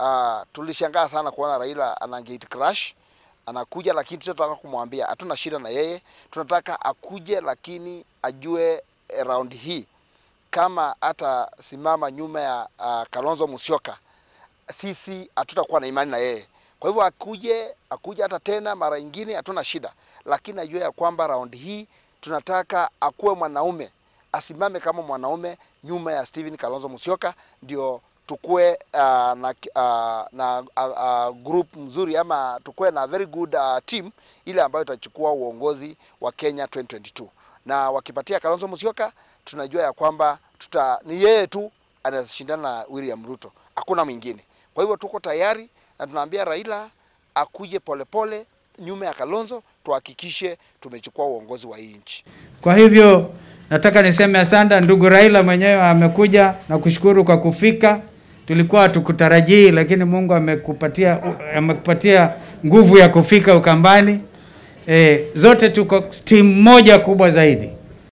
Uh, tulishangaa sana kuona Raila ana gate crash anakuja, lakini tunataka kumwambia hatuna shida na yeye, tunataka akuje, lakini ajue round hii kama atasimama nyuma ya uh, Kalonzo Musyoka, sisi hatutakuwa na imani na yeye. Kwa hivyo akuje, akuje hata tena mara nyingine, hatuna shida, lakini ajue ya kwamba round hii tunataka akuwe mwanaume, asimame kama mwanaume nyuma ya Steven Kalonzo Musyoka ndio tukuwe uh, na, uh, na uh, uh, group mzuri ama tukuwe na very good uh, team ile ambayo itachukua uongozi wa Kenya 2022 na wakipatia Kalonzo Musyoka tunajua ya kwamba tuta, ni yeye tu anashindana na William Ruto, hakuna mwingine. Kwa hivyo tuko tayari na tunaambia Raila akuje polepole nyuma ya Kalonzo, tuhakikishe tumechukua uongozi wa hii nchi. Kwa hivyo nataka niseme asante ndugu Raila mwenyewe amekuja na kushukuru kwa kufika tulikuwa tukutarajii, lakini Mungu amekupatia amekupatia nguvu ya kufika Ukambani. E, zote tuko timu moja kubwa zaidi.